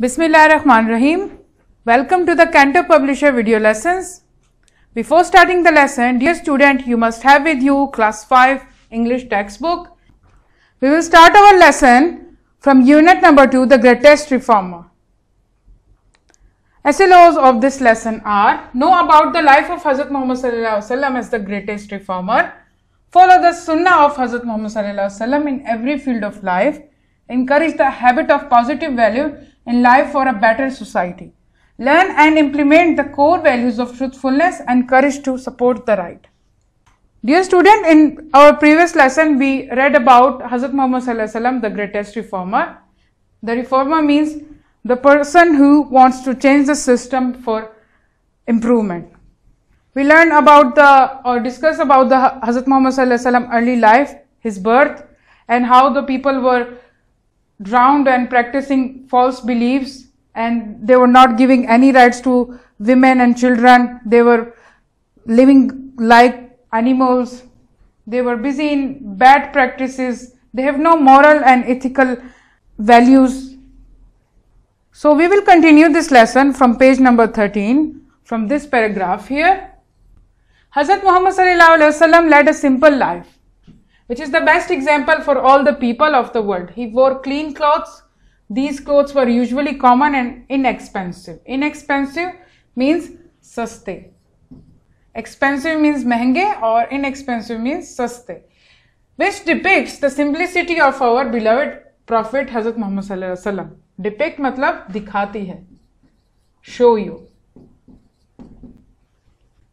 Bismillah ar-Rahman ar-Rahim. Welcome to the Cantor Publisher video lessons. Before starting the lesson, dear student, you must have with you class 5 English textbook. We will start our lesson from unit number 2, the greatest reformer. SLOs of this lesson are Know about the life of Hazrat Muhammad as the greatest reformer. Follow the Sunnah of Hazrat Muhammad in every field of life. Encourage the habit of positive value in life for a better society. Learn and implement the core values of truthfulness and courage to support the right. Dear student, in our previous lesson, we read about Hazrat Muhammad Sallallahu the greatest reformer. The reformer means the person who wants to change the system for improvement. We learned about the or discuss about the Hazrat Muhammad Sallallahu early life, his birth and how the people were drowned and practicing false beliefs and they were not giving any rights to women and children. They were living like animals. They were busy in bad practices. They have no moral and ethical values. So we will continue this lesson from page number 13 from this paragraph here. Hazrat Muhammad led a simple life which is the best example for all the people of the world. He wore clean clothes. These clothes were usually common and inexpensive. Inexpensive means saste. Expensive means mehenge or inexpensive means saste, which depicts the simplicity of our beloved Prophet Hazrat Muhammad Sallallahu Alaihi Wasallam. Depict matlab दिखाती है. Show you.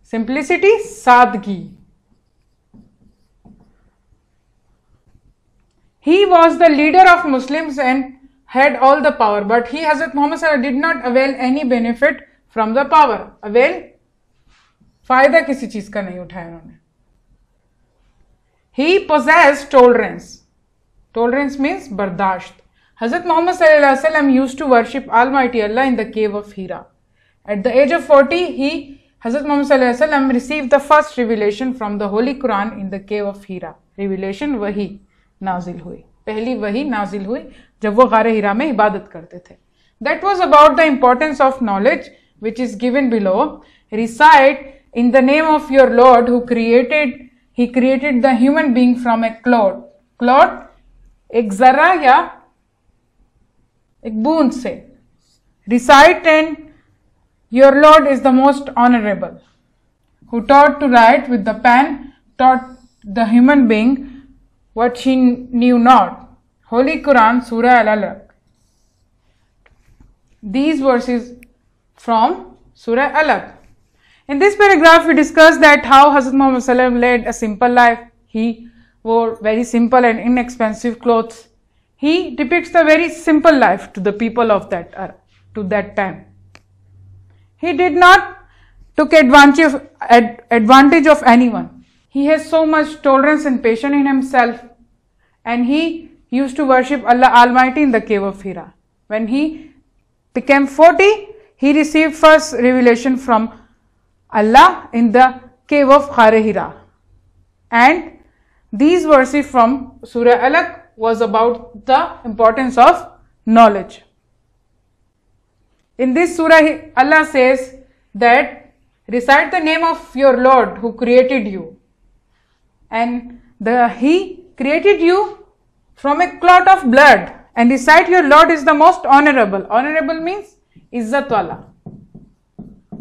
Simplicity, sadgī. he was the leader of Muslims and had all the power. But he, Hazrat Muhammad did not avail any benefit from the power. Avail? Fayda kisi cheez ka nahi uthaya unhone. He possessed tolerance. Tolerance means bardasht. Hazrat Muhammad used to worship Almighty Allah in the cave of Hira. At the age of 40, he, Hazrat Muhammad received the first revelation from the Holy Quran in the cave of Hira. Revelation, Wahi. नाजिल हुई पहली वही नाजिल हुई जब वो गार हिरा में इबादत करते थे that was about the importance of knowledge which is given below recite in the name of your lord who created he created the human being from a clot clot एक जरा या एक बूंद से recite and your lord is the most honourable who taught to write with the pen taught the human being what she knew not. Holy Quran, Surah Al Alaq. These verses from Surah Al Alaq. In this paragraph, we discuss that how Hazrat Muhammad led a simple life. He wore very simple and inexpensive clothes. He depicts a very simple life to the people of that era, to that time. He did not took advantage of, ad, advantage of anyone. He has so much tolerance and patience in himself. And he used to worship Allah Almighty in the cave of Hira. When he became 40, he received first revelation from Allah in the cave of Khare Hira. And these verses from Surah Alaq was about the importance of knowledge. In this surah, Allah says that recite the name of your Lord who created you and the he created you from a clot of blood and recite your lord is the most honorable honorable means izzat wala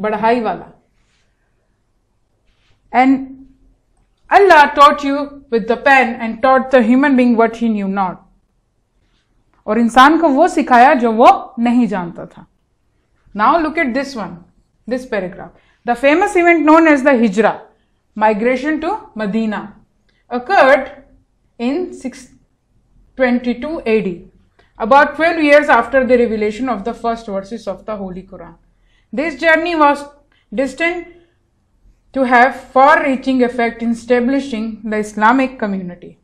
badhai wala and allah taught you with the pen and taught the human being what he knew not और इंसान को वो सिखाया जो वो नहीं जानता था Now look at this one, this paragraph. The famous event known as the Hijra. migration to Medina occurred in 622 AD, about 12 years after the revelation of the first verses of the Holy Quran. This journey was destined to have far-reaching effect in establishing the Islamic community.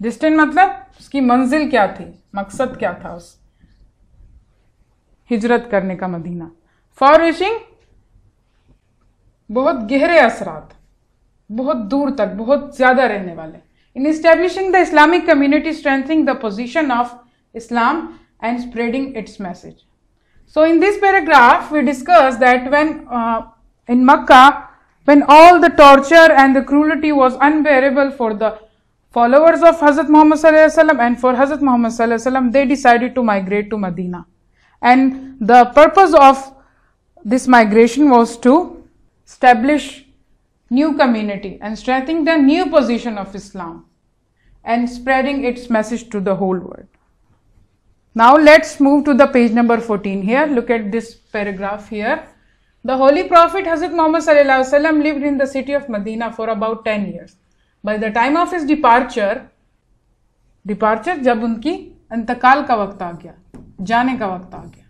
Distant matlab, uski manzil kya thi, maksad kya tha us. Hijrat karne ka Medina Far reaching बहुत गहरे असरात बहुत दूर तक बहुत ज़्यादा रहने वाले in establishing the Islamic community, strengthening the position of Islam and spreading its message. So, in this paragraph, we discuss that when uh, in Makkah, when all the torture and the cruelty was unbearable for the followers of Hazrat Muhammad and for Hazrat Muhammad, they decided to migrate to Medina. And the purpose of this migration was to establish new community and strengthening the new position of Islam and spreading its message to the whole world. Now let's move to the page number 14 here. Look at this paragraph here. The Holy Prophet Hazrat Muhammad Wasallam lived in the city of Medina for about 10 years. By the time of his departure, departure jab unki antakal ka वक्त आ गया, ka का वक्त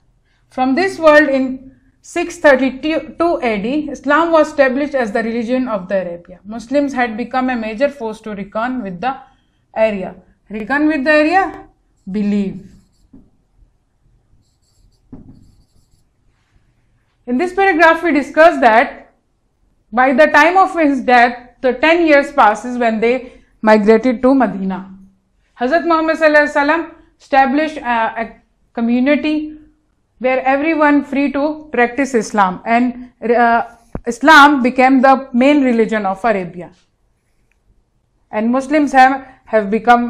From this world in 632 AD, Islam was established as the religion of the Arabia. Muslims had become a major force to reckon with the area. Reckon with the area? Believe. In this paragraph, we discuss that by the time of his death, the 10 years passes when they migrated to Medina. Hazrat Muhammad established a, uh, a community where everyone free to practice Islam and uh, Islam became the main religion of Arabia. And Muslims have, have become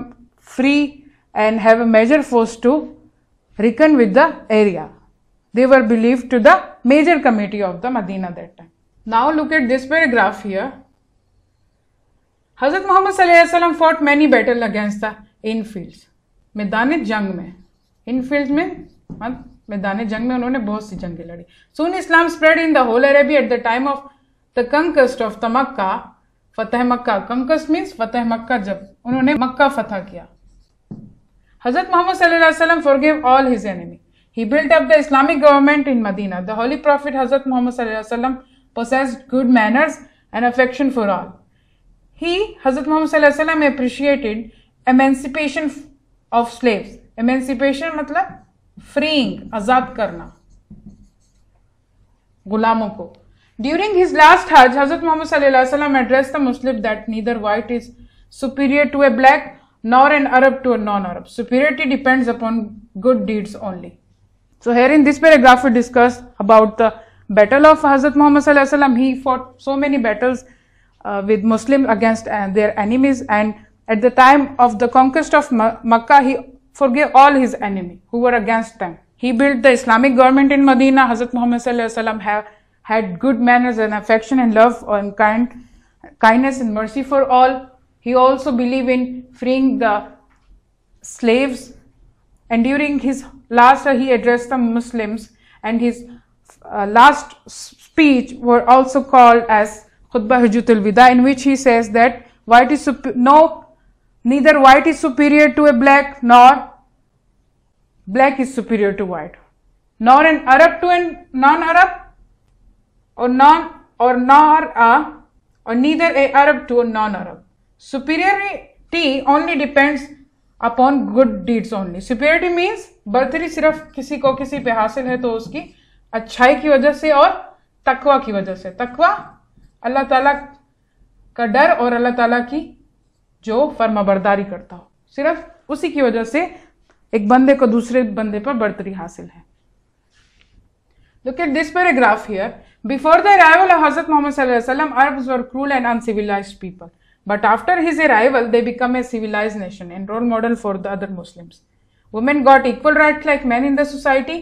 free and have a major force to reckon with the area. They were believed to the major committee of the Medina that time. Now look at this paragraph here. Hazrat Muhammad fought many battles against the infields. मैदान जंग में इन field में मैदान जंग में उन्होंने बहुत सी जंगें लड़ी soon Islam spread in the whole Arabia at the time of the conquest of the Mecca फतेह मक्का कंकस्ट मीन्स फतेह मक्का जब उन्होंने मक्का फतेह किया हजरत मोहम्मद सल्लल्लाहु forgive all his enemy he built up the Islamic government in Medina the holy prophet Hazrat Muhammad possess good manners and affection for all he Hazrat Muhammad Muhammad appreciated emancipation of slaves. Emancipation मतलब Freeing, freeing आजाद करना गुलामों को during his last हज हजरत addressed the Muslim that neither white is superior to a black nor an Arab to a non-Arab. Superiority depends upon good deeds only. So here in this paragraph we discuss about the battle of Hazrat Muhammad Sallallahu He fought so many battles uh, with Muslim against uh, their enemies and at the time of the conquest of Makkah he forgave all his enemy who were against them. He built the Islamic government in Medina. Hazrat Muhammad had good manners and affection and love and kind, kindness and mercy for all. He also believed in freeing the slaves. And during his last, he addressed the Muslims and his uh, last speech were also called as Khutbah Hujutul Wida, in which he says that why it is no neither white is superior to a black nor black is superior to white nor an arab to a non-arab or non or nor a or neither a arab to a non-arab superiority only depends upon good deeds only superiority means बर्तरी सिर्फ किसी को किसी पे हासिल है तो उसकी अच्छाई की वजह से और तकवा की वजह से तकवा अल्लाह ताला का डर और अल्लाह ताला की जो फर्माबरदारी करता हो सिर्फ उसी की वजह से एक बंदे को दूसरे बंदे पर बढ़तरी हासिल है look at this paragraph here before the arrival of Hazrat Muhammad Arabs were cruel and uncivilised people but after his arrival they become a civilised nation and role model for the other Muslims women got equal right like man in the society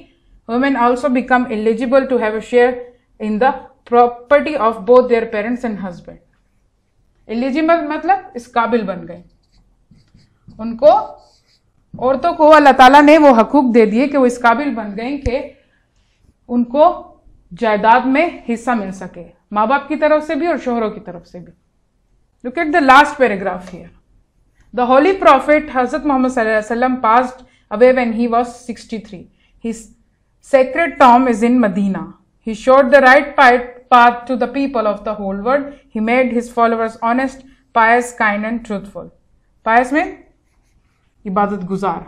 women also become eligible to have a share in the property of both their parents and husband eligible मतलब इस काबिल बन गए उनको औरतों को अल्लाह ताला ने वो हकूक दे दिए कि वो इस काबिल बन गए कि उनको जायदाद में हिस्सा मिल सके माँ बाप की तरफ से भी और शोहरों की तरफ से भी look at the last paragraph here the holy prophet Hazrat Muhammad pass away when he was sixty three His sacred tomb is in Medina he showed the right path path to the people of the whole world. He made his followers honest, pious, kind, and truthful. Pious means ibadat guzar.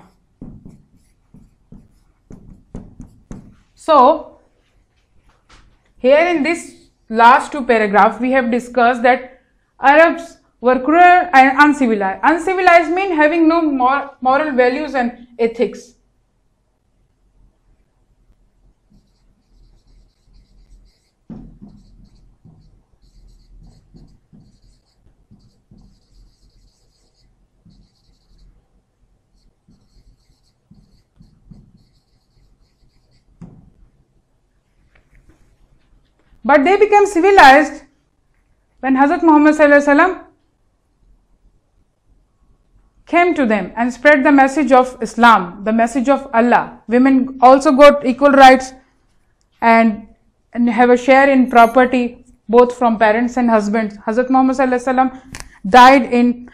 So, here in this last two paragraphs, we have discussed that Arabs were cruel and uncivilized. Uncivilized means having no mor moral values and ethics. But they became civilized when Hazrat Muhammad came to them and spread the message of Islam, the message of Allah. Women also got equal rights and, and have a share in property both from parents and husbands. Hazrat Muhammad died in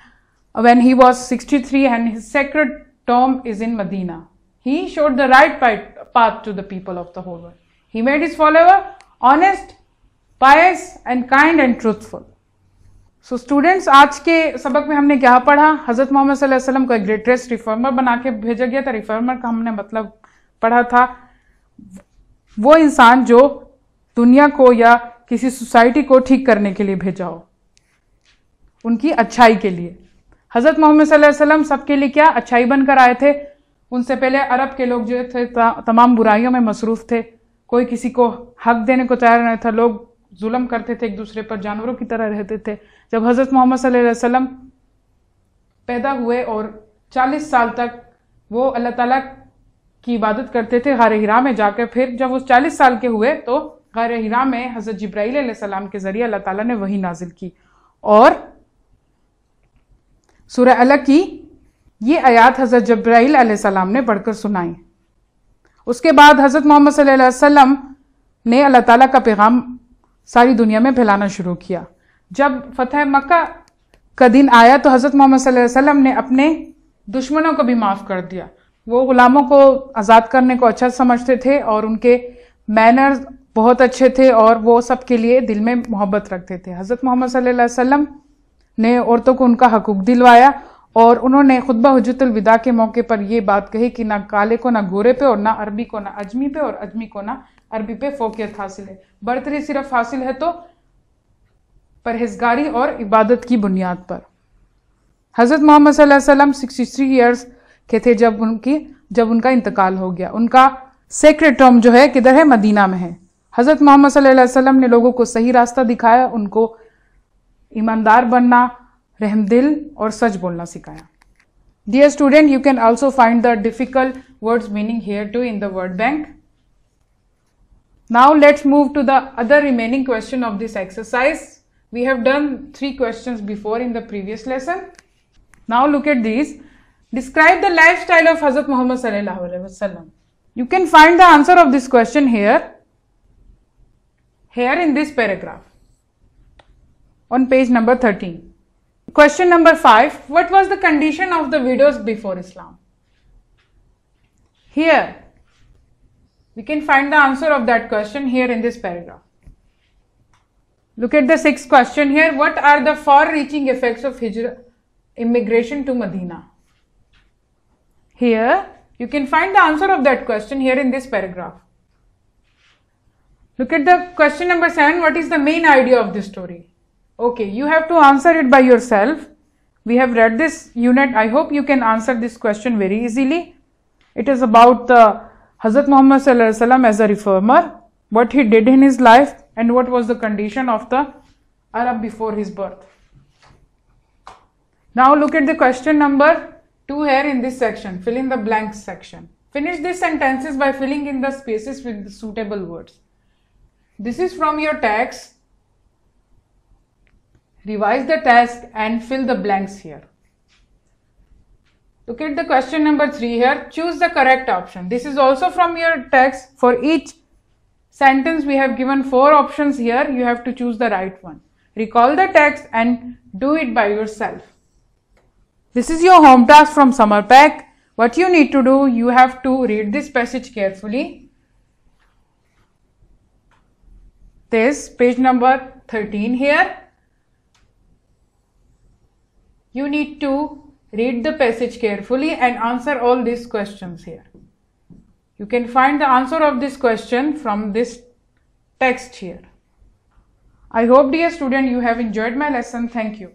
when he was 63 and his sacred tomb is in Medina. He showed the right path to the people of the whole world. He made his follower honest pious and kind and truthful so students आज के सबक में हमने क्या पढ़ा हजरत मोहम्मद सल्लम को एक ग्रेटेस्ट रिफॉर्मर बना के भेजा गया था रिफॉर्मर का हमने मतलब पढ़ा था वो इंसान जो दुनिया को या किसी सोसाइटी को ठीक करने के लिए भेजा हो उनकी अच्छाई के लिए हज़रत मोहम्मद वसल्लम सबके लिए क्या अच्छाई बनकर आए थे उनसे पहले अरब के लोग जो थे तमाम बुराइयों में मसरूफ़ थे कोई किसी को हक देने को तैयार नहीं था लोग जुलम करते थे एक दूसरे पर जानवरों की तरह रहते थे जब हज़रत मोहम्मद वसल्लम पैदा हुए और 40 साल तक वो अल्लाह ताला की इबादत करते थे गार हिरा में जाकर फिर जब वो 40 साल के हुए तो गार हिरा में हज़रत जब्राईल सलाम के ज़रिए अल्लाह ताला ने वही नाजिल की और सूर्य अलग की ये आयात हज़रत जब्राईल सलाम ने पढ़कर सुनाई उसके बाद हज़रत मोहम्मद वसल्लम ने अल्लाह ताला का पैगाम सारी दुनिया में फैलाना शुरू किया जब फतेह मक्का का दिन आया तो हज़रत मोहम्मद वसल्लम ने अपने दुश्मनों को भी माफ़ कर दिया वो ग़ुलामों को आज़ाद करने को अच्छा समझते थे और उनके मैनर्स बहुत अच्छे थे और वो सब के लिए दिल में मोहब्बत रखते थे हज़रत मोहम्मद वसल्लम ने औरतों को उनका हकूक़ दिलवाया और उन्होंने खुतबा हजरतलविदा के मौके पर ये बात कही कि ना काले को ना गोरे पे और ना अरबी को ना अजमी पे और अजमी को ना अरबी पे फोकियत हासिल है बर्तरी सिर्फ हासिल है तो परहेजगारी और इबादत की बुनियाद पर हज़रत मोहम्मद वसल्लम 63 ईयर्स के थे जब उनकी जब उनका इंतकाल हो गया उनका सेक्रेट टर्म जो है किधर है मदीना में है हज़रत मोहम्मद सल्लम ने लोगों को सही रास्ता दिखाया उनको ईमानदार बनना रहमदिल और सच बोलना सिखाया dear student you can also find the difficult words meaning here too in the world bank Now let's move to the other remaining question of this exercise. We have done three questions before in the previous lesson. Now look at these. Describe the lifestyle of Hazrat Muhammad sallallahu alaihi wasallam. You can find the answer of this question here. Here in this paragraph. On page number 13. Question number 5. What was the condition of the widows before Islam? Here, we can find the answer of that question here in this paragraph. Look at the sixth question here. What are the far-reaching effects of hijra, immigration to Medina? Here, you can find the answer of that question here in this paragraph. Look at the question number 7. What is the main idea of this story? Okay, you have to answer it by yourself. We have read this unit. I hope you can answer this question very easily. It is about the Hazrat Muhammad as a reformer, what he did in his life and what was the condition of the Arab before his birth. Now look at the question number 2 here in this section, fill in the blank section. Finish these sentences by filling in the spaces with the suitable words. This is from your text. Revise the task and fill the blanks here. Look at the question number 3 here. Choose the correct option. This is also from your text. For each sentence we have given 4 options here. You have to choose the right one. Recall the text and do it by yourself. This is your home task from Summer Pack. What you need to do, you have to read this passage carefully. This page number 13 here. You need to Read the passage carefully and answer all these questions here. You can find the answer of this question from this text here. I hope dear student you have enjoyed my lesson. Thank you.